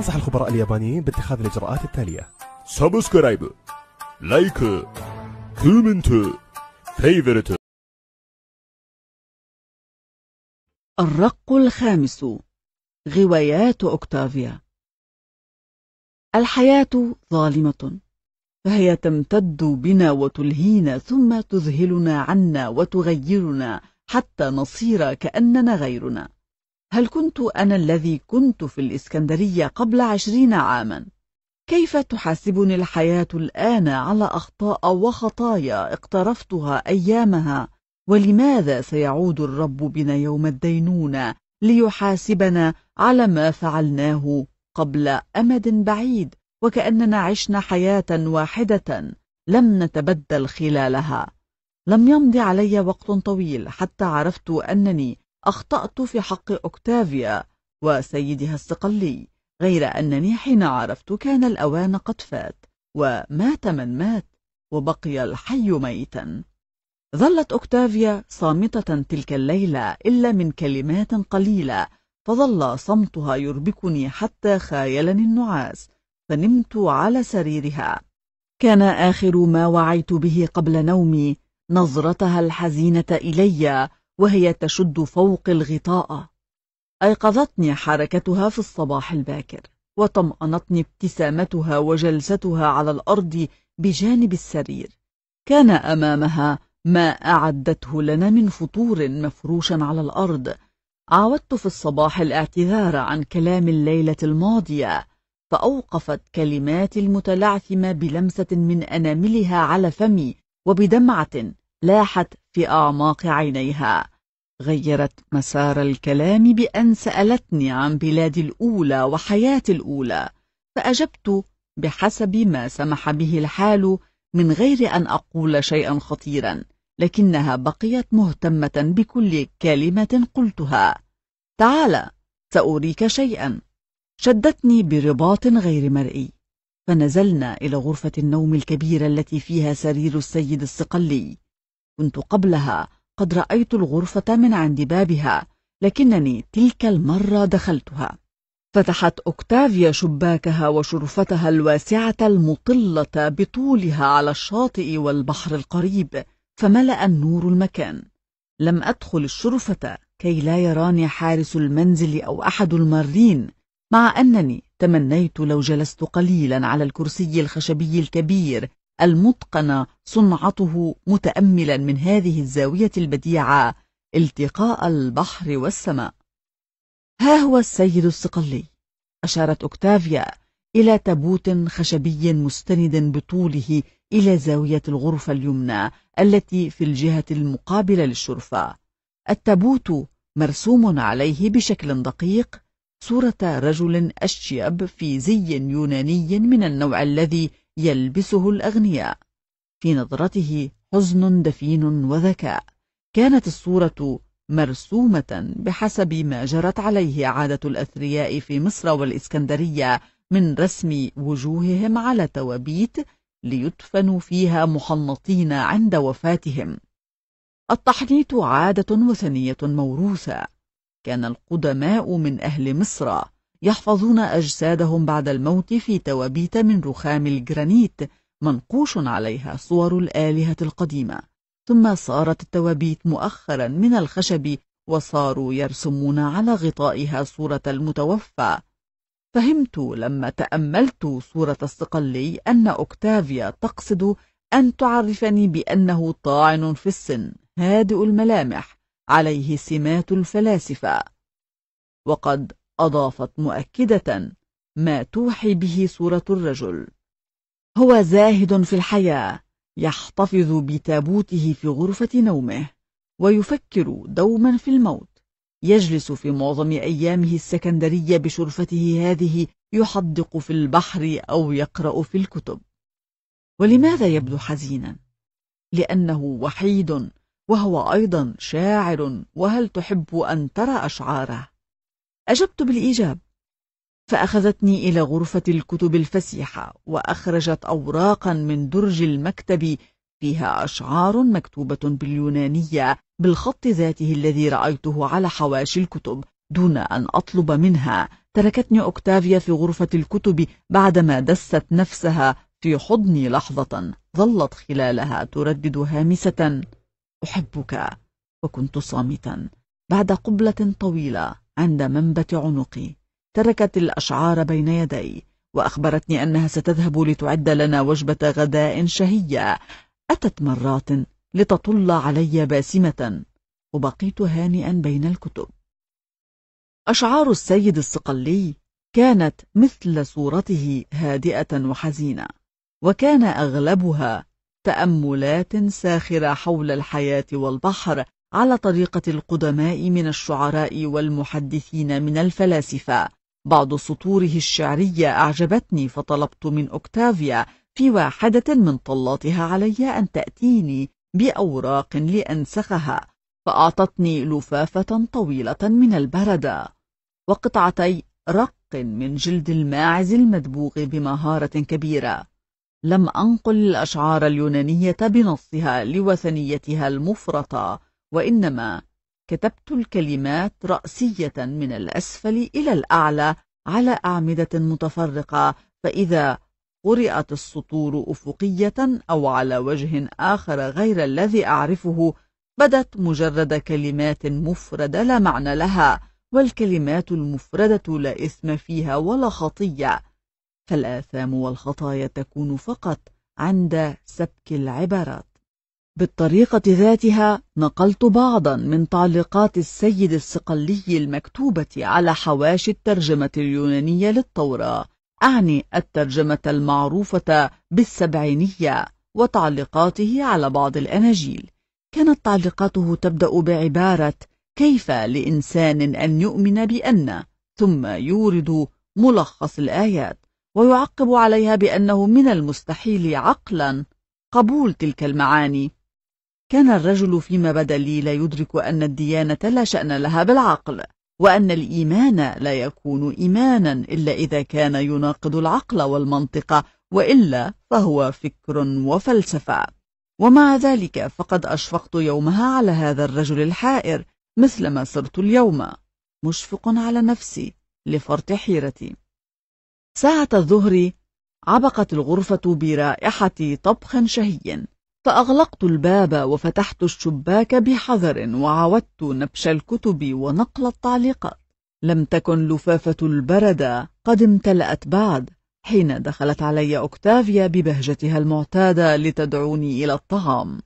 ينصح الخبراء اليابانيين باتخاذ الإجراءات التالية سبسكرايب لايك كومنت فيفرت الرق الخامس غوايات أوكتافيا الحياة ظالمة فهي تمتد بنا وتلهينا ثم تذهلنا عنا وتغيرنا حتى نصير كأننا غيرنا هل كنت أنا الذي كنت في الإسكندرية قبل عشرين عاما؟ كيف تحاسبني الحياة الآن على أخطاء وخطايا اقترفتها أيامها؟ ولماذا سيعود الرب بنا يوم الدينونة ليحاسبنا على ما فعلناه قبل أمد بعيد وكأننا عشنا حياة واحدة لم نتبدل خلالها لم يمض علي وقت طويل حتى عرفت أنني أخطأت في حق أوكتافيا وسيدها الصقلي غير أنني حين عرفت كان الأوان قد فات ومات من مات وبقي الحي ميتا ظلت أوكتافيا صامتة تلك الليلة إلا من كلمات قليلة فظل صمتها يربكني حتى خايلني النعاس فنمت على سريرها كان آخر ما وعيت به قبل نومي نظرتها الحزينة إلي وهي تشد فوق الغطاء أيقظتني حركتها في الصباح الباكر وطمأنتني ابتسامتها وجلستها على الأرض بجانب السرير كان أمامها ما أعدته لنا من فطور مفروش على الأرض عاودت في الصباح الاعتذار عن كلام الليلة الماضية فأوقفت كلمات المتلعثمة بلمسة من أناملها على فمي وبدمعة لاحت في أعماق عينيها غيرت مسار الكلام بأن سألتني عن بلادي الأولى وحياتي الأولى فأجبت بحسب ما سمح به الحال من غير أن أقول شيئا خطيرا لكنها بقيت مهتمة بكل كلمة قلتها تعال سأريك شيئا شدتني برباط غير مرئي فنزلنا إلى غرفة النوم الكبيرة التي فيها سرير السيد الصقلي كنت قبلها قد رأيت الغرفة من عند بابها لكنني تلك المرة دخلتها فتحت أوكتافيا شباكها وشرفتها الواسعة المطلة بطولها على الشاطئ والبحر القريب فملأ النور المكان لم أدخل الشرفة كي لا يراني حارس المنزل أو أحد المارين مع أنني تمنيت لو جلست قليلا على الكرسي الخشبي الكبير المتقن صنعته متأملا من هذه الزاوية البديعة التقاء البحر والسماء ها هو السيد الصقلي أشارت أكتافيا إلى تابوت خشبي مستند بطوله إلى زاوية الغرفة اليمنى التي في الجهة المقابلة للشرفة التابوت مرسوم عليه بشكل دقيق صورة رجل أشيب في زي يوناني من النوع الذي يلبسه الأغنياء في نظرته حزن دفين وذكاء كانت الصورة مرسومة بحسب ما جرت عليه عادة الأثرياء في مصر والإسكندرية من رسم وجوههم على توابيت ليدفنوا فيها محنطين عند وفاتهم التحنيط عادة وثنية موروثة كان القدماء من أهل مصر يحفظون أجسادهم بعد الموت في توابيت من رخام الجرانيت منقوش عليها صور الآلهة القديمة ثم صارت التوابيت مؤخرا من الخشب وصاروا يرسمون على غطائها صورة المتوفى فهمت لما تأملت صورة الصقلي أن أوكتافيا تقصد أن تعرفني بأنه طاعن في السن هادئ الملامح عليه سمات الفلاسفة وقد أضافت مؤكدة ما توحي به صورة الرجل هو زاهد في الحياة يحتفظ بتابوته في غرفة نومه ويفكر دوما في الموت يجلس في معظم أيامه السكندرية بشرفته هذه يحدق في البحر أو يقرأ في الكتب ولماذا يبدو حزينا؟ لأنه وحيد وهو أيضا شاعر وهل تحب أن ترى أشعاره؟ أجبت بالإيجاب فأخذتني إلى غرفة الكتب الفسيحة وأخرجت أوراقا من درج المكتب فيها أشعار مكتوبة باليونانية بالخط ذاته الذي رأيته على حواشي الكتب دون أن أطلب منها تركتني أكتافيا في غرفة الكتب بعدما دست نفسها في حضني لحظة ظلت خلالها تردد هامسة أحبك وكنت صامتا بعد قبلة طويلة عند منبت عنقي تركت الأشعار بين يدي وأخبرتني أنها ستذهب لتعد لنا وجبة غداء شهية أتت مرات لتطل علي باسمة وبقيت هانئا بين الكتب أشعار السيد الصقلي كانت مثل صورته هادئة وحزينة وكان أغلبها تأملات ساخرة حول الحياة والبحر على طريقة القدماء من الشعراء والمحدثين من الفلاسفة بعض سطوره الشعرية أعجبتني فطلبت من أوكتافيا في واحدة من طلاتها علي أن تأتيني بأوراق لأنسخها فأعطتني لفافة طويلة من البردة وقطعتي رق من جلد الماعز المدبوغ بمهارة كبيرة لم أنقل الأشعار اليونانية بنصها لوثنيتها المفرطة وإنما كتبت الكلمات رأسية من الأسفل إلى الأعلى على أعمدة متفرقة فإذا قرأت السطور أفقية أو على وجه آخر غير الذي أعرفه بدت مجرد كلمات مفردة لا معنى لها والكلمات المفردة لا إثم فيها ولا خطية فالآثام والخطايا تكون فقط عند سبك العبارات بالطريقة ذاتها نقلت بعضا من تعليقات السيد الصقلي المكتوبة على حواشي الترجمة اليونانية للتوراة أعني الترجمة المعروفة بالسبعينية وتعليقاته على بعض الأناجيل كانت تعليقاته تبدأ بعبارة كيف لإنسان أن يؤمن بأن ثم يورد ملخص الآيات ويعقب عليها بأنه من المستحيل عقلا قبول تلك المعاني كان الرجل فيما بدا لي لا يدرك أن الديانة لا شأن لها بالعقل وأن الإيمان لا يكون إيمانا إلا إذا كان يناقض العقل والمنطق وإلا فهو فكر وفلسفة ومع ذلك فقد أشفقت يومها على هذا الرجل الحائر مثلما صرت اليوم مشفق على نفسي لفرط حيرتي ساعة الظهر عبقت الغرفة برائحة طبخ شهي فأغلقت الباب وفتحت الشباك بحذر وعودت نبش الكتب ونقل التعليقات لم تكن لفافة البردة قد امتلأت بعد حين دخلت علي أوكتافيا ببهجتها المعتادة لتدعوني إلى الطعام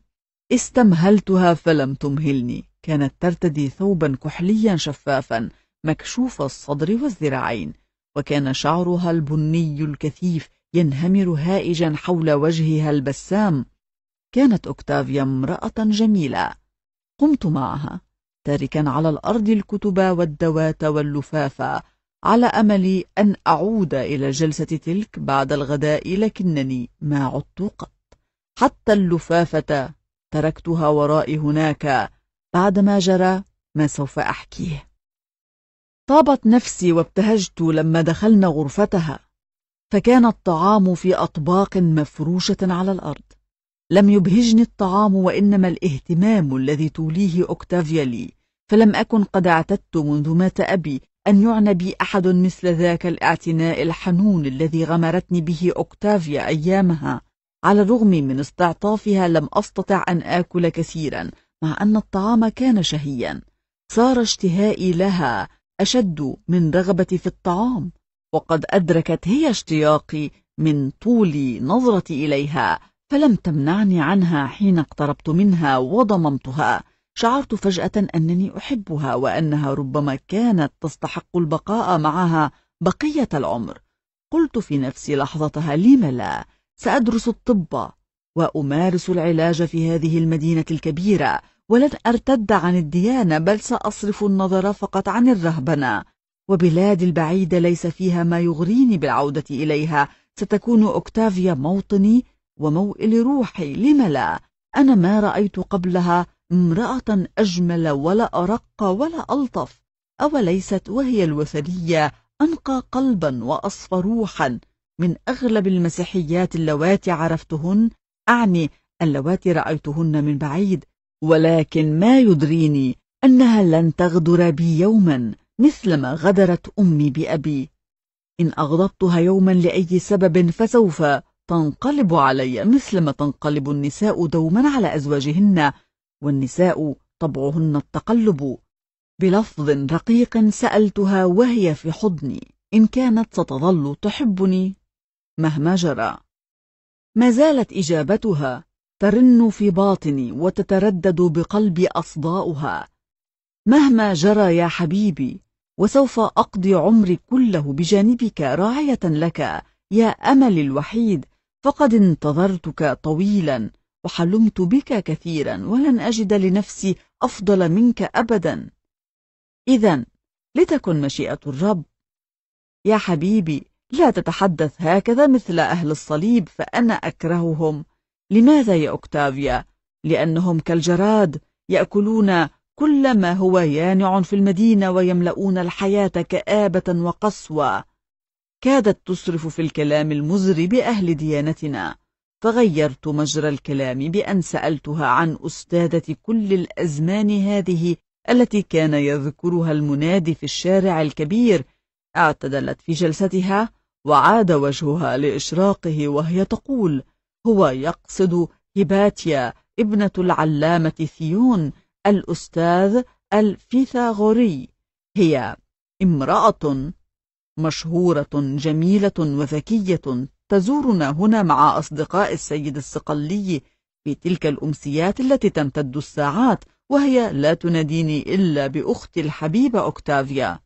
استمهلتها فلم تمهلني كانت ترتدي ثوبا كحليا شفافا مكشوف الصدر والذراعين وكان شعرها البني الكثيف ينهمر هائجا حول وجهها البسام كانت أوكتافيا امرأة جميلة قمت معها تاركا على الأرض الكتب والدوات واللفافة على أمل أن أعود إلى جلسة تلك بعد الغداء لكنني ما عدت قط حتى اللفافة تركتها ورائي هناك بعدما جرى ما سوف أحكيه طابت نفسي وابتهجت لما دخلنا غرفتها فكان الطعام في أطباق مفروشة على الأرض لم يبهجني الطعام وإنما الاهتمام الذي توليه أوكتافيا لي فلم أكن قد اعتدت منذ مات أبي أن يعنى بي أحد مثل ذاك الاعتناء الحنون الذي غمرتني به أوكتافيا أيامها على الرغم من استعطافها لم أستطع أن آكل كثيرا مع أن الطعام كان شهيا صار اشتهائي لها أشد من رغبتي في الطعام وقد أدركت هي اشتياقي من طول نظرتي إليها فلم تمنعني عنها حين اقتربت منها وضممتها شعرت فجأة أنني أحبها وأنها ربما كانت تستحق البقاء معها بقية العمر قلت في نفسي لحظتها لم لا سأدرس الطب وأمارس العلاج في هذه المدينة الكبيرة ولن أرتد عن الديانة بل سأصرف النظر فقط عن الرهبنة وبلادي البعيدة ليس فيها ما يغريني بالعودة إليها ستكون أوكتافيا موطني وموئل روحي لم لا أنا ما رأيت قبلها امرأة أجمل ولا أرق ولا ألطف أوليست وهي الوثنية أنقى قلبا وأصفى روحا من أغلب المسيحيات اللواتي عرفتهن أعني اللواتي رأيتهن من بعيد ولكن ما يدريني أنها لن تغدر بي يوما مثلما غدرت أمي بأبي إن أغضبتها يوما لأي سبب فسوف تنقلب علي مثلما تنقلب النساء دوما على أزواجهن والنساء طبعهن التقلب بلفظ رقيق سألتها وهي في حضني إن كانت ستظل تحبني مهما جرى ما زالت إجابتها ترن في باطني وتتردد بقلبي أصداؤها مهما جرى يا حبيبي وسوف أقضي عمري كله بجانبك راعية لك يا أمل الوحيد فقد انتظرتك طويلا وحلمت بك كثيرا ولن أجد لنفسي أفضل منك أبدا إذا لتكن مشيئة الرب يا حبيبي لا تتحدث هكذا مثل أهل الصليب فأنا أكرههم لماذا يا أكتافيا؟ لأنهم كالجراد يأكلون كل ما هو يانع في المدينة ويملؤون الحياة كآبة وقسوة كادت تسرف في الكلام المزر بأهل ديانتنا فغيرت مجرى الكلام بأن سألتها عن أستاذة كل الأزمان هذه التي كان يذكرها المنادي في الشارع الكبير اعتدلت في جلستها وعاد وجهها لإشراقه وهي تقول هو يقصد هباتيا ابنة العلامة ثيون الأستاذ الفيثاغوري هي امرأة مشهورة جميلة وذكية تزورنا هنا مع أصدقاء السيد الصقلي في تلك الأمسيات التي تمتد الساعات وهي لا تناديني إلا بأختي الحبيبة أوكتافيا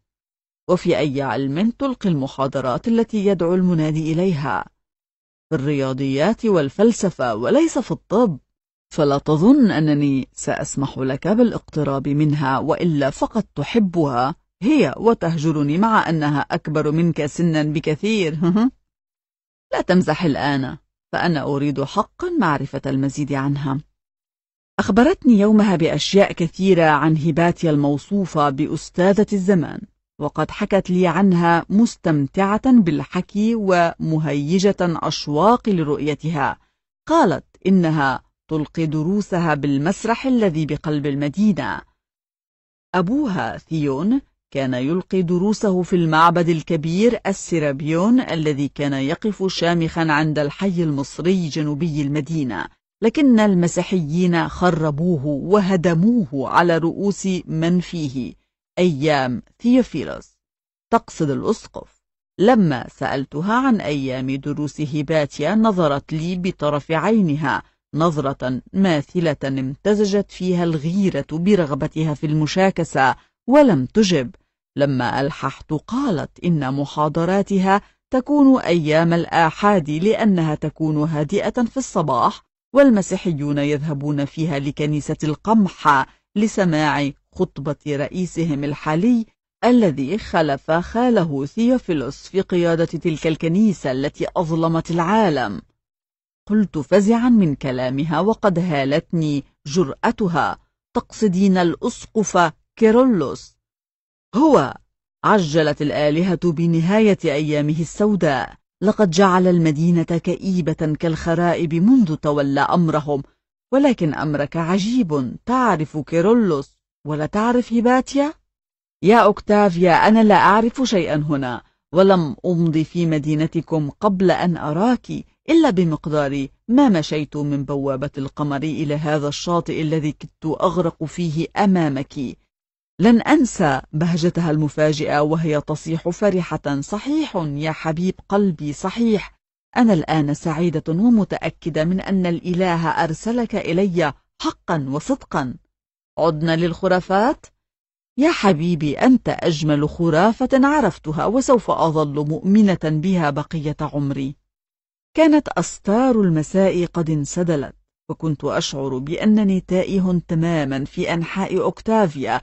وفي أي علم تلقي المحاضرات التي يدعو المنادي إليها في الرياضيات والفلسفة وليس في الطب فلا تظن أنني سأسمح لك بالاقتراب منها وإلا فقد تحبها هي وتهجرني مع أنها أكبر منك سنا بكثير لا تمزح الآن فأنا أريد حقا معرفة المزيد عنها أخبرتني يومها بأشياء كثيرة عن هباتي الموصوفة بأستاذة الزمان وقد حكت لي عنها مستمتعة بالحكي ومهيجة أشواق لرؤيتها قالت إنها تلقي دروسها بالمسرح الذي بقلب المدينة أبوها ثيون كان يلقي دروسه في المعبد الكبير السيرابيون الذي كان يقف شامخا عند الحي المصري جنوبي المدينة لكن المسيحيين خربوه وهدموه على رؤوس من فيه أيام ثيوفيلوس تقصد الأسقف لما سألتها عن أيام دروس هباتيا نظرت لي بطرف عينها نظرة ماثلة امتزجت فيها الغيرة برغبتها في المشاكسة ولم تجب لما ألححت قالت إن محاضراتها تكون أيام الآحاد لأنها تكون هادئة في الصباح والمسيحيون يذهبون فيها لكنيسة القمحة لسماع خطبة رئيسهم الحالي الذي خلف خاله ثيوفيلوس في قيادة تلك الكنيسة التي أظلمت العالم قلت فزعا من كلامها وقد هالتني جرأتها تقصدين الأسقف كيرولوس هو عجلت الآلهة بنهاية أيامه السوداء لقد جعل المدينة كئيبة كالخرائب منذ تولى أمرهم ولكن أمرك عجيب تعرف كيرولوس ولا تعرف هباتيا؟ يا أوكتافيا أنا لا أعرف شيئا هنا ولم أمضي في مدينتكم قبل أن أراك إلا بمقدار ما مشيت من بوابة القمر إلى هذا الشاطئ الذي كدت أغرق فيه أمامك لن أنسى بهجتها المفاجئة وهي تصيح فرحة صحيح يا حبيب قلبي صحيح أنا الآن سعيدة ومتأكدة من أن الإله أرسلك إلي حقا وصدقا عدنا للخرافات يا حبيبي أنت أجمل خرافة عرفتها وسوف أظل مؤمنة بها بقية عمري كانت أستار المساء قد انسدلت وكنت أشعر بأنني تائه تماما في أنحاء أوكتافيا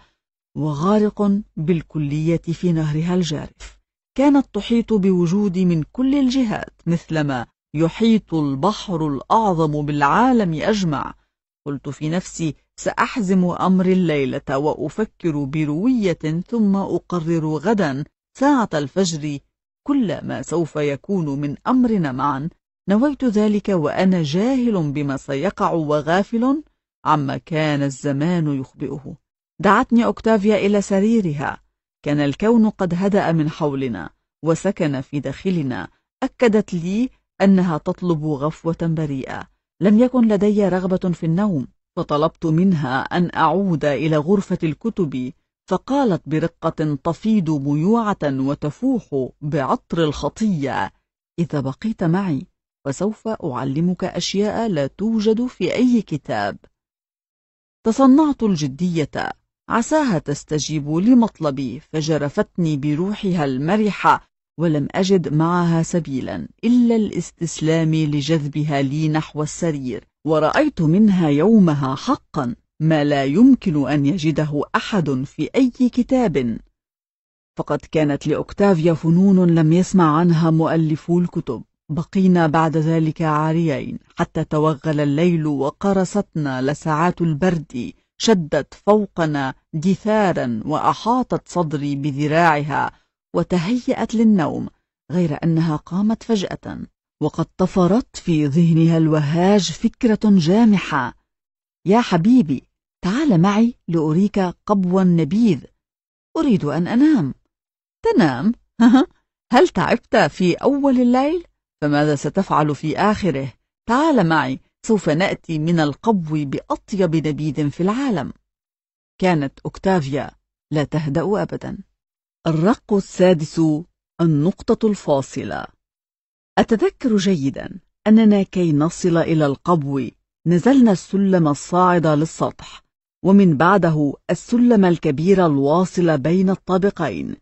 وغارق بالكلية في نهرها الجارف كانت تحيط بوجودي من كل الجهات مثلما يحيط البحر الأعظم بالعالم أجمع قلت في نفسي سأحزم أمر الليلة وأفكر بروية ثم أقرر غدا ساعة الفجر كل ما سوف يكون من أمرنا معا نويت ذلك وأنا جاهل بما سيقع وغافل عما كان الزمان يخبئه دعتني أوكتافيا إلى سريرها كان الكون قد هدأ من حولنا وسكن في داخلنا أكدت لي أنها تطلب غفوة بريئة لم يكن لدي رغبة في النوم فطلبت منها أن أعود إلى غرفة الكتب فقالت برقة تفيض ميوعة وتفوح بعطر الخطية إذا بقيت معي فسوف أعلمك أشياء لا توجد في أي كتاب تصنعت الجدية عساها تستجيب لمطلبي فجرفتني بروحها المرحة ولم أجد معها سبيلا إلا الاستسلام لجذبها لي نحو السرير ورأيت منها يومها حقا ما لا يمكن أن يجده أحد في أي كتاب فقد كانت لأكتافيا فنون لم يسمع عنها مؤلفو الكتب بقينا بعد ذلك عاريين حتى توغل الليل وقرصتنا لساعات البرد شدت فوقنا دثارا وأحاطت صدري بذراعها وتهيأت للنوم غير أنها قامت فجأة وقد طفرت في ذهنها الوهاج فكرة جامحة يا حبيبي تعال معي لأريك قبوا نبيذ أريد أن أنام تنام؟ هل تعبت في أول الليل؟ فماذا ستفعل في آخره؟ تعال معي سوف نأتي من القبو بأطيب نبيذ في العالم كانت أوكتافيا لا تهدأ أبدا الرق السادس النقطة الفاصلة أتذكر جيدا أننا كي نصل إلى القبو نزلنا السلم الصاعد للسطح ومن بعده السلم الكبير الواصل بين الطابقين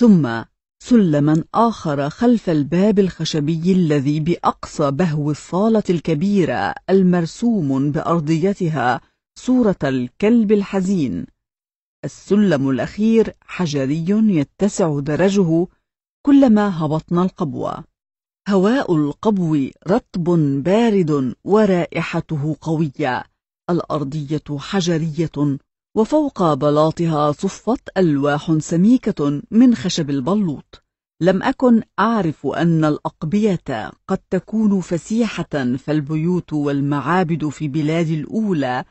ثم سلما آخر خلف الباب الخشبي الذي بأقصى بهو الصالة الكبيرة المرسوم بأرضيتها صورة الكلب الحزين السلم الأخير حجري يتسع درجه كلما هبطنا القبوة هواء القبو رطب بارد ورائحته قوية الأرضية حجرية وفوق بلاطها صفت ألواح سميكة من خشب البلوط لم أكن أعرف أن الأقبية قد تكون فسيحة فالبيوت والمعابد في بلاد الأولى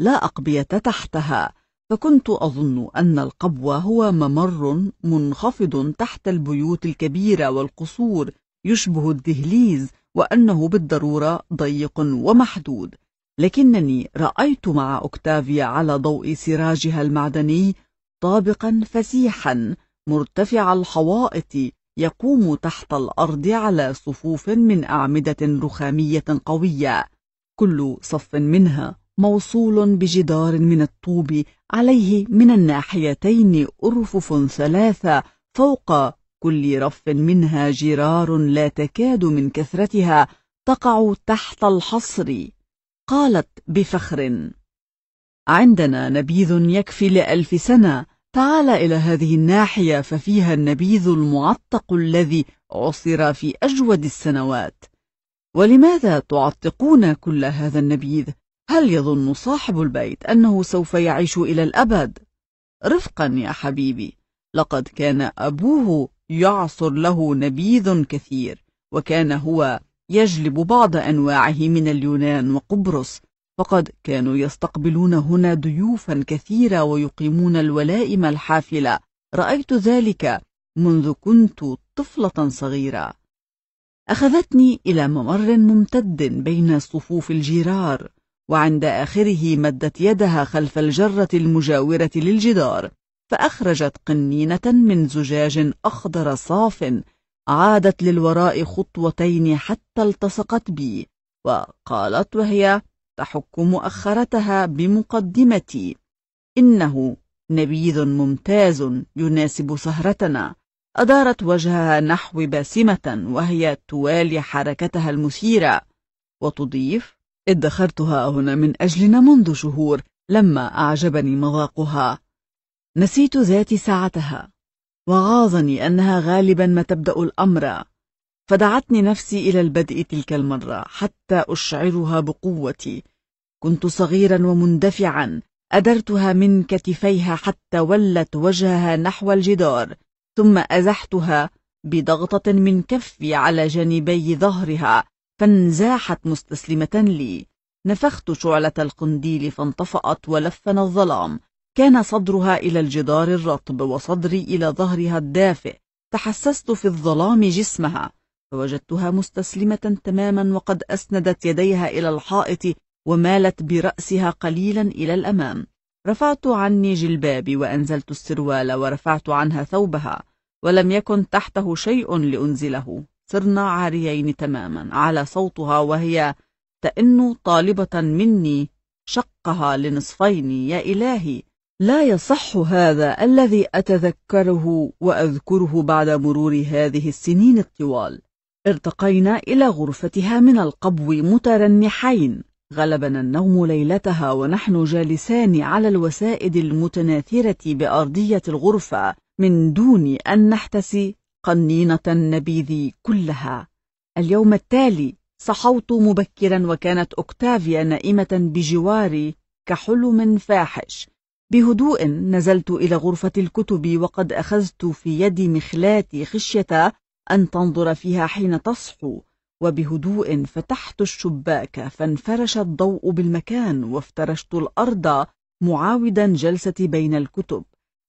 لا أقبية تحتها فكنت أظن أن القبو هو ممر منخفض تحت البيوت الكبيرة والقصور يشبه الدهليز وأنه بالضرورة ضيق ومحدود لكنني رأيت مع أوكتافيا على ضوء سراجها المعدني طابقا فسيحا مرتفع الحوائط يقوم تحت الأرض على صفوف من أعمدة رخامية قوية كل صف منها موصول بجدار من الطوب عليه من الناحيتين أرفف ثلاثة فوق كل رف منها جرار لا تكاد من كثرتها تقع تحت الحصر قالت بفخر عندنا نبيذ يكفي لألف سنة تعال إلى هذه الناحية ففيها النبيذ المعتق الذي عصر في أجود السنوات ولماذا تعتقون كل هذا النبيذ؟ هل يظن صاحب البيت أنه سوف يعيش إلى الأبد؟ رفقا يا حبيبي لقد كان أبوه يعصر له نبيذ كثير وكان هو يجلب بعض أنواعه من اليونان وقبرص فقد كانوا يستقبلون هنا ضيوفا كثيرة ويقيمون الولائم الحافلة رأيت ذلك منذ كنت طفلة صغيرة أخذتني إلى ممر ممتد بين صفوف الجرار وعند آخره مدت يدها خلف الجرة المجاورة للجدار فأخرجت قنينة من زجاج أخضر صاف عادت للوراء خطوتين حتى التصقت بي وقالت وهي تحك مؤخرتها بمقدمتي إنه نبيذ ممتاز يناسب سهرتنا أدارت وجهها نحو باسمة وهي توالي حركتها المثيرة وتضيف ادخرتها هنا من أجلنا منذ شهور لما أعجبني مذاقها نسيت ذات ساعتها وغاظني أنها غالبا ما تبدأ الأمر فدعتني نفسي إلى البدء تلك المرة حتى أشعرها بقوتي كنت صغيرا ومندفعا أدرتها من كتفيها حتى ولت وجهها نحو الجدار ثم أزحتها بضغطة من كفي على جانبي ظهرها فانزاحت مستسلمة لي نفخت شعلة القنديل فانطفأت ولفنا الظلام كان صدرها إلى الجدار الرطب وصدري إلى ظهرها الدافئ تحسست في الظلام جسمها فوجدتها مستسلمة تماما وقد أسندت يديها إلى الحائط ومالت برأسها قليلا إلى الأمام رفعت عني جلبابي وأنزلت السروال ورفعت عنها ثوبها ولم يكن تحته شيء لأنزله صرنا عاريين تماما على صوتها وهي تئن طالبة مني شقها لنصفين يا إلهي لا يصح هذا الذي أتذكره وأذكره بعد مرور هذه السنين الطوال ارتقينا إلى غرفتها من القبو مترنحين غلبنا النوم ليلتها ونحن جالسان على الوسائد المتناثرة بأرضية الغرفة من دون أن نحتسي قنينة النبيذ كلها اليوم التالي صحوت مبكرا وكانت أوكتافيا نائمة بجواري كحلم فاحش بهدوء نزلت إلى غرفة الكتب وقد أخذت في يدي مخلاتي خشية أن تنظر فيها حين تصحو وبهدوء فتحت الشباك فانفرش الضوء بالمكان وافترشت الأرض معاودا جلستي بين الكتب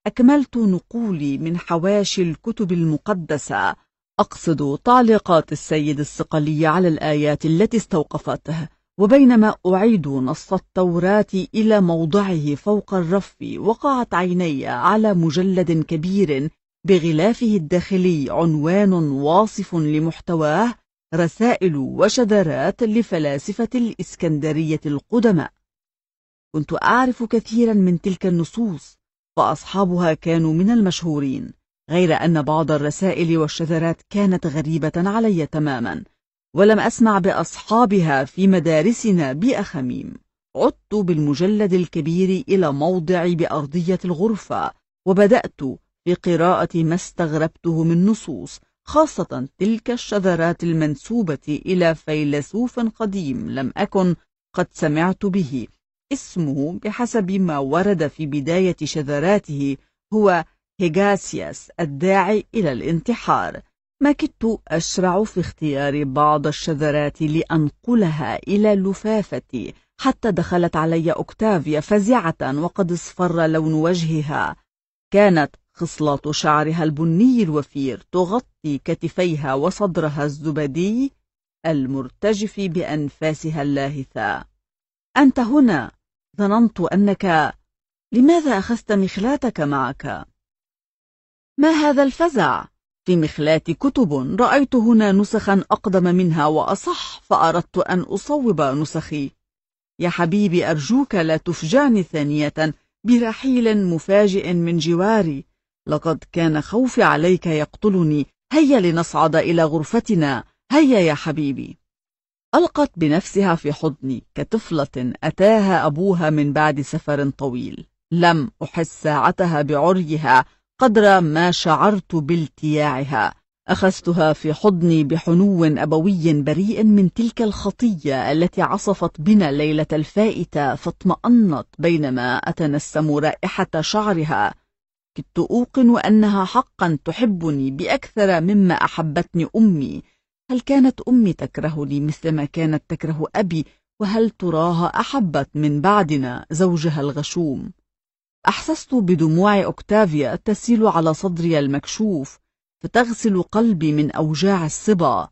أكملت نقولي من حواشي الكتب المقدسة أقصد تعليقات السيد الصقلي على الآيات التي استوقفته وبينما أعيد نص التوراة إلى موضعه فوق الرف وقعت عيني على مجلد كبير بغلافه الداخلي عنوان واصف لمحتواه رسائل وشذرات لفلاسفة الإسكندرية القدماء كنت أعرف كثيرا من تلك النصوص فأصحابها كانوا من المشهورين غير أن بعض الرسائل والشذرات كانت غريبة علي تماما ولم أسمع بأصحابها في مدارسنا بأخميم عدت بالمجلد الكبير إلى موضعي بأرضية الغرفة وبدأت في قراءة ما استغربته من نصوص خاصة تلك الشذرات المنسوبة إلى فيلسوف قديم لم أكن قد سمعت به اسمه بحسب ما ورد في بداية شذراته هو هيغاسياس الداعي إلى الانتحار ما كدت أشرع في اختيار بعض الشذرات لأنقلها إلى لفافتي حتى دخلت علي أكتافيا فزعة وقد اصفر لون وجهها كانت خصلات شعرها البني الوفير تغطي كتفيها وصدرها الزبدي المرتجف بأنفاسها اللاهثة أنت هنا ظننت أنك لماذا أخذت مخلاتك معك؟ ما هذا الفزع؟ في مخلات كتب رأيت هنا نسخا أقدم منها وأصح فأردت أن أصوب نسخي يا حبيبي أرجوك لا تفجعني ثانية برحيل مفاجئ من جواري لقد كان خوفي عليك يقتلني هيا لنصعد إلى غرفتنا هيا يا حبيبي ألقت بنفسها في حضني كطفلة أتاها أبوها من بعد سفر طويل لم أحس ساعتها بعريها قدر ما شعرت بالتياعها أخذتها في حضني بحنو أبوي بريء من تلك الخطية التي عصفت بنا الليلة الفائتة فاطمأنت بينما أتنسم رائحة شعرها كدت أوقن أنها حقا تحبني بأكثر مما أحبتني أمي هل كانت أمي تكرهني مثلما كانت تكره أبي وهل تراها أحبت من بعدنا زوجها الغشوم أحسست بدموع أوكتافيا تسيل على صدري المكشوف فتغسل قلبي من أوجاع الصبا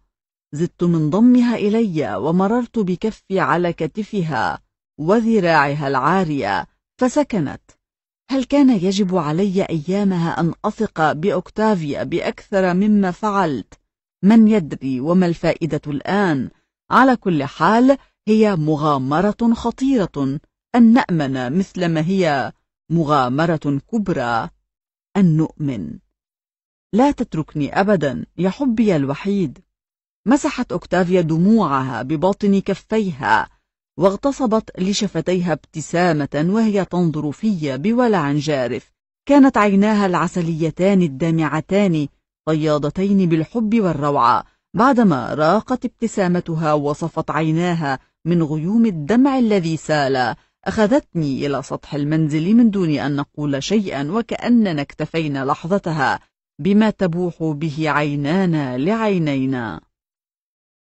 زدت من ضمها إلي ومررت بكفي على كتفها وذراعها العارية فسكنت هل كان يجب علي أيامها أن أثق بأوكتافيا بأكثر مما فعلت؟ من يدري وما الفائدة الآن؟ على كل حال هي مغامرة خطيرة أن نأمن مثل ما هي مغامرة كبرى أن نؤمن لا تتركني أبدا يا حبي الوحيد مسحت أوكتافيا دموعها بباطن كفيها واغتصبت لشفتيها ابتسامة وهي تنظر في بولع جارف كانت عيناها العسليتان الدامعتان طيادتين بالحب والروعة بعدما راقت ابتسامتها وصفت عيناها من غيوم الدمع الذي سال أخذتني إلى سطح المنزل من دون أن نقول شيئا وكأننا اكتفينا لحظتها بما تبوح به عينانا لعينينا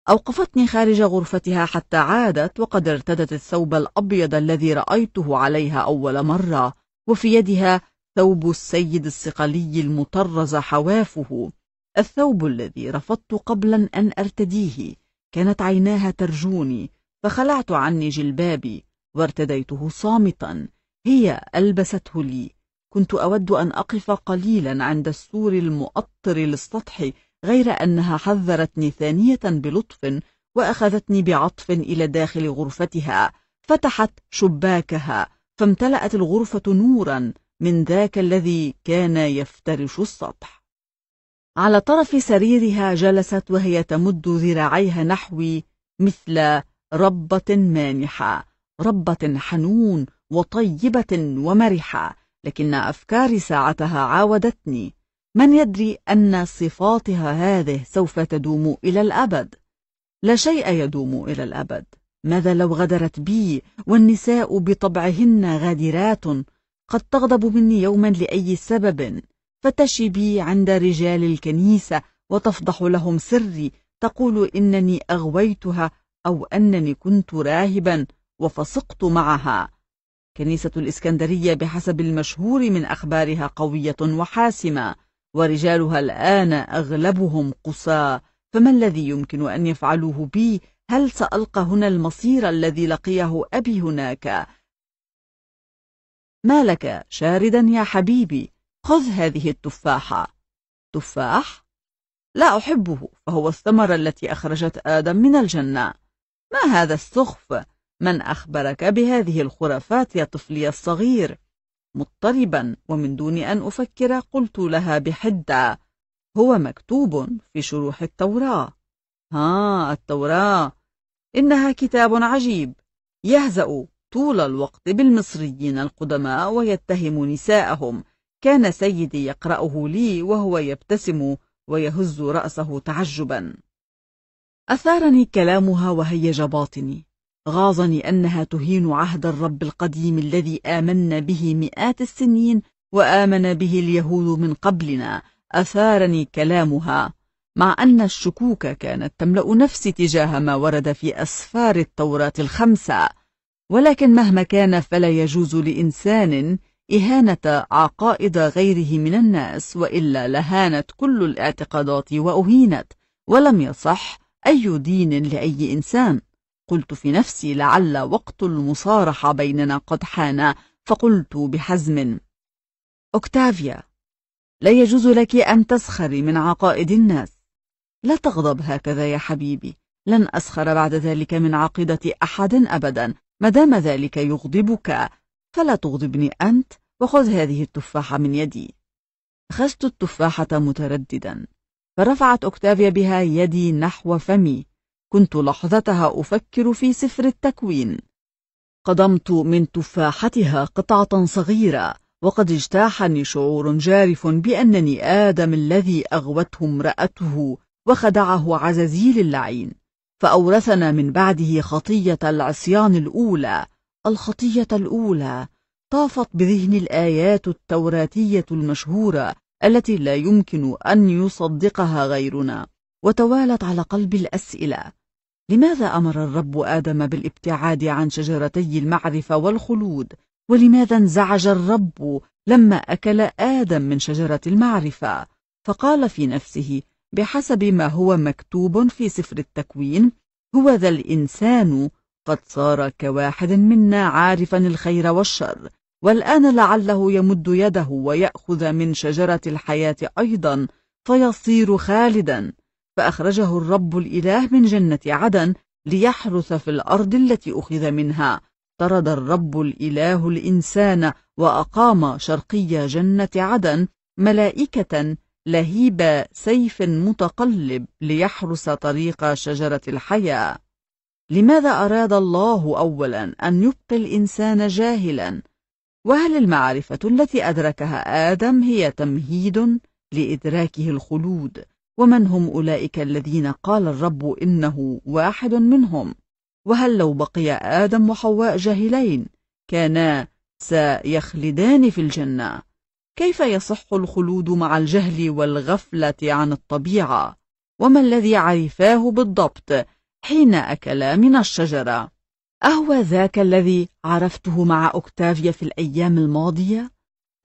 أوقفتني خارج غرفتها حتى عادت وقد ارتدت الثوب الأبيض الذي رأيته عليها أول مرة وفي يدها ثوب السيد الصقلي المطرز حوافه الثوب الذي رفضت قبلا أن أرتديه كانت عيناها ترجوني فخلعت عني جلبابي وارتديته صامتا هي ألبسته لي كنت أود أن أقف قليلا عند السور المؤطر للسطح غير أنها حذرتني ثانية بلطف وأخذتني بعطف إلى داخل غرفتها فتحت شباكها فامتلأت الغرفة نورا من ذاك الذي كان يفترش السطح على طرف سريرها جلست وهي تمد ذراعيها نحوي مثل ربة مانحة ربة حنون وطيبة ومرحة لكن أفكار ساعتها عاودتني من يدري أن صفاتها هذه سوف تدوم إلى الأبد لا شيء يدوم إلى الأبد ماذا لو غدرت بي والنساء بطبعهن غادرات قد تغضب مني يوما لأي سبب فتشي بي عند رجال الكنيسة وتفضح لهم سري تقول إنني أغويتها أو أنني كنت راهبا وفسقت معها كنيسة الإسكندرية بحسب المشهور من أخبارها قوية وحاسمة ورجالها الآن أغلبهم قصى فما الذي يمكن أن يفعلوه بي هل سألقى هنا المصير الذي لقيه أبي هناك ما لك شاردا يا حبيبي خذ هذه التفاحة تفاح؟ لا أحبه فهو الثمرة التي أخرجت آدم من الجنة ما هذا السخف؟ من أخبرك بهذه الخرافات يا طفلي الصغير؟ مضطربا ومن دون أن أفكر قلت لها بحدة هو مكتوب في شروح التوراة ها التوراة إنها كتاب عجيب يهزأ طول الوقت بالمصريين القدماء ويتهم نساءهم كان سيدي يقرأه لي وهو يبتسم ويهز رأسه تعجبا أثارني كلامها وهيج باطني غاضني أنها تهين عهد الرب القديم الذي آمنا به مئات السنين وآمن به اليهود من قبلنا أثارني كلامها مع أن الشكوك كانت تملأ نفسي تجاه ما ورد في أسفار التوراة الخمسة ولكن مهما كان فلا يجوز لإنسان إهانة عقائد غيره من الناس وإلا لهانت كل الاعتقادات وأهينت ولم يصح أي دين لأي إنسان قلت في نفسي لعل وقت المصارحة بيننا قد حان فقلت بحزم أكتافيا لا يجوز لك أن تسخري من عقائد الناس لا تغضب هكذا يا حبيبي لن أسخر بعد ذلك من عقيدة أحد أبدا مدام ذلك يغضبك فلا تغضبني أنت وخذ هذه التفاحة من يدي أخذت التفاحة مترددا فرفعت أكتافيا بها يدي نحو فمي كنت لحظتها أفكر في سفر التكوين قضمت من تفاحتها قطعة صغيرة وقد اجتاحني شعور جارف بأنني آدم الذي أغوته امرأته وخدعه عزازيل اللعين فأورثنا من بعده خطية العصيان الأولى الخطية الأولى طافت بذهني الآيات التوراتية المشهورة التي لا يمكن أن يصدقها غيرنا وتوالت على قلبي الأسئلة لماذا أمر الرب آدم بالابتعاد عن شجرتي المعرفة والخلود؟ ولماذا انزعج الرب لما أكل آدم من شجرة المعرفة؟ فقال في نفسه بحسب ما هو مكتوب في سفر التكوين هو ذا الإنسان قد صار كواحد منا عارفا الخير والشر والآن لعله يمد يده ويأخذ من شجرة الحياة أيضا فيصير خالدا فأخرجه الرب الإله من جنة عدن ليحرث في الأرض التي أخذ منها طرد الرب الإله الإنسان وأقام شرقي جنة عدن ملائكة لهيب سيف متقلب ليحرس طريق شجرة الحياة لماذا أراد الله أولا أن يبقي الإنسان جاهلا؟ وهل المعرفة التي أدركها آدم هي تمهيد لإدراكه الخلود؟ ومن هم أولئك الذين قال الرب إنه واحد منهم وهل لو بقي آدم وحواء جاهلين كانا سيخلدان في الجنة كيف يصح الخلود مع الجهل والغفلة عن الطبيعة وما الذي عرفاه بالضبط حين أكلا من الشجرة أهو ذاك الذي عرفته مع أكتافيا في الأيام الماضية؟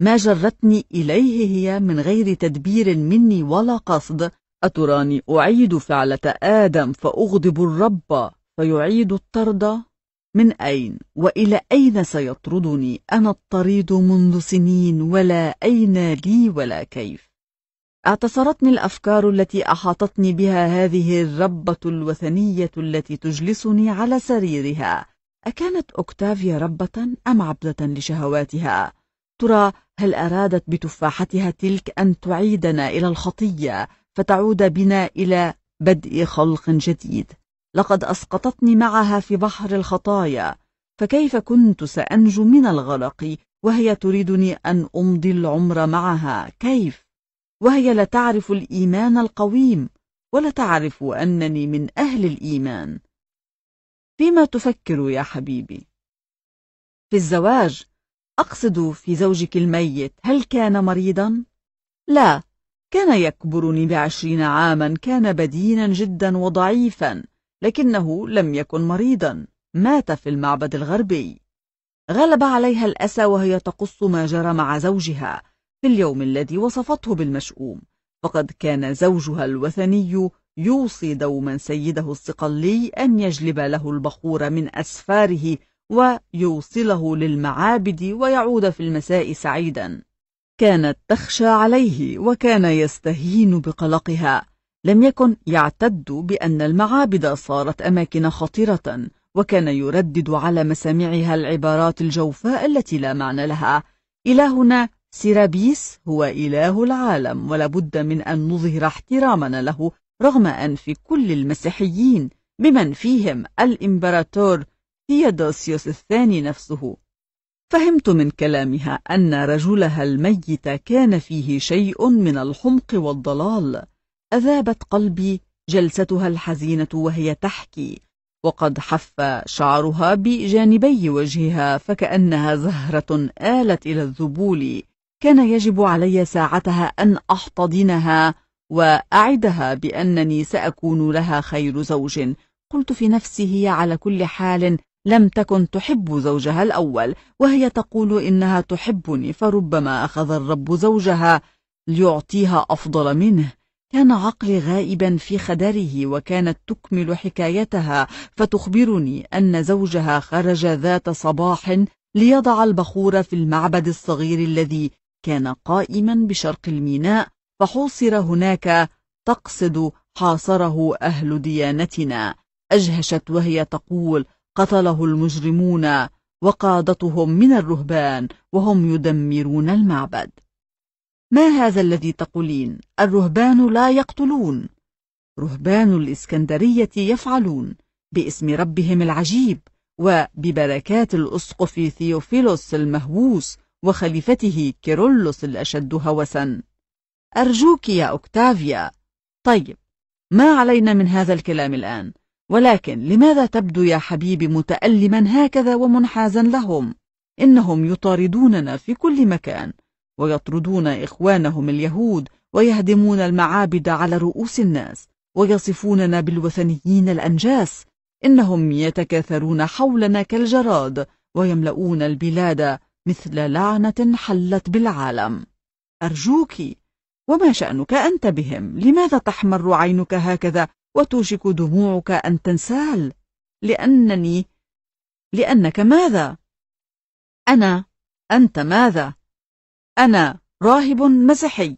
ما جرتني إليه هي من غير تدبير مني ولا قصد أتراني أعيد فعلة آدم فأغضب الرب فيعيد الطرد من أين وإلى أين سيطردني أنا الطريد منذ سنين ولا أين لي ولا كيف اعتصرتني الأفكار التي أحاطتني بها هذه الربة الوثنية التي تجلسني على سريرها أكانت أوكتافيا ربة أم عبدة لشهواتها؟ ترى هل أرادت بتفاحتها تلك أن تعيدنا إلى الخطية؟ فتعود بنا إلى بدء خلق جديد لقد أسقطتني معها في بحر الخطايا فكيف كنت سأنجو من الغرق وهي تريدني أن أمضي العمر معها كيف؟ وهي لا تعرف الإيمان القويم ولا تعرف أنني من أهل الإيمان فيما تفكر يا حبيبي؟ في الزواج أقصد في زوجك الميت هل كان مريضا؟ لا كان يكبرني بعشرين عاما كان بدينا جدا وضعيفا لكنه لم يكن مريضا مات في المعبد الغربي غلب عليها الأسى وهي تقص ما جرى مع زوجها في اليوم الذي وصفته بالمشؤوم فقد كان زوجها الوثني يوصي دوما سيده الصقلي أن يجلب له البخور من أسفاره ويوصله للمعابد ويعود في المساء سعيدا كانت تخشى عليه وكان يستهين بقلقها لم يكن يعتد بأن المعابد صارت أماكن خطيرة وكان يردد على مسامعها العبارات الجوفاء التي لا معنى لها إلهنا سيرابيس هو إله العالم ولابد من أن نظهر احترامنا له رغم أن في كل المسيحيين بمن فيهم الإمبراطور ثيودوسيوس الثاني نفسه فهمت من كلامها أن رجلها الميت كان فيه شيء من الحمق والضلال أذابت قلبي جلستها الحزينة وهي تحكي وقد حف شعرها بجانبي وجهها فكأنها زهرة آلت إلى الذبول كان يجب علي ساعتها أن أحتضنها وأعدها بأنني سأكون لها خير زوج قلت في نفسي هي على كل حال لم تكن تحب زوجها الأول وهي تقول إنها تحبني فربما أخذ الرب زوجها ليعطيها أفضل منه كان عقلي غائبا في خدره وكانت تكمل حكايتها فتخبرني أن زوجها خرج ذات صباح ليضع البخور في المعبد الصغير الذي كان قائما بشرق الميناء فحوصر هناك تقصد حاصره أهل ديانتنا أجهشت وهي تقول قتله المجرمون وقادتهم من الرهبان وهم يدمرون المعبد ما هذا الذي تقولين الرهبان لا يقتلون رهبان الإسكندرية يفعلون باسم ربهم العجيب وببركات الأسقف ثيوفيلوس المهووس وخليفته كيرولوس الأشد هوسا أرجوك يا أوكتافيا طيب ما علينا من هذا الكلام الآن ولكن لماذا تبدو يا حبيبي متألما هكذا ومنحازا لهم؟ إنهم يطاردوننا في كل مكان ويطردون إخوانهم اليهود ويهدمون المعابد على رؤوس الناس ويصفوننا بالوثنيين الأنجاس إنهم يتكاثرون حولنا كالجراد ويملؤون البلاد مثل لعنة حلت بالعالم أرجوك وما شأنك أنت بهم لماذا تحمر عينك هكذا وتوشك دموعك أن تنسال لأنني لأنك ماذا؟ أنا أنت ماذا؟ أنا راهب مسيحي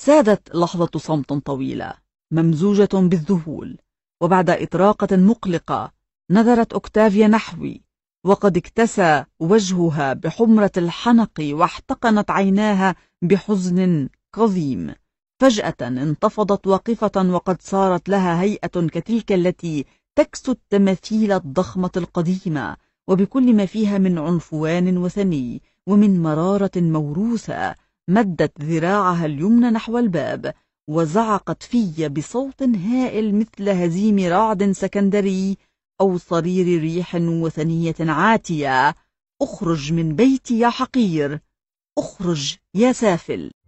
سادت لحظة صمت طويلة ممزوجة بالذهول وبعد إطراقة مقلقة نظرت أكتافيا نحوي وقد اكتسى وجهها بحمرة الحنق واحتقنت عيناها بحزن كظيم فجأة انتفضت واقفة وقد صارت لها هيئة كتلك التي تكسو التماثيل الضخمة القديمة وبكل ما فيها من عنفوان وثني ومن مرارة موروثة مدت ذراعها اليمنى نحو الباب وزعقت في بصوت هائل مثل هزيم رعد سكندري أو صرير ريح وثنية عاتية اخرج من بيتي يا حقير اخرج يا سافل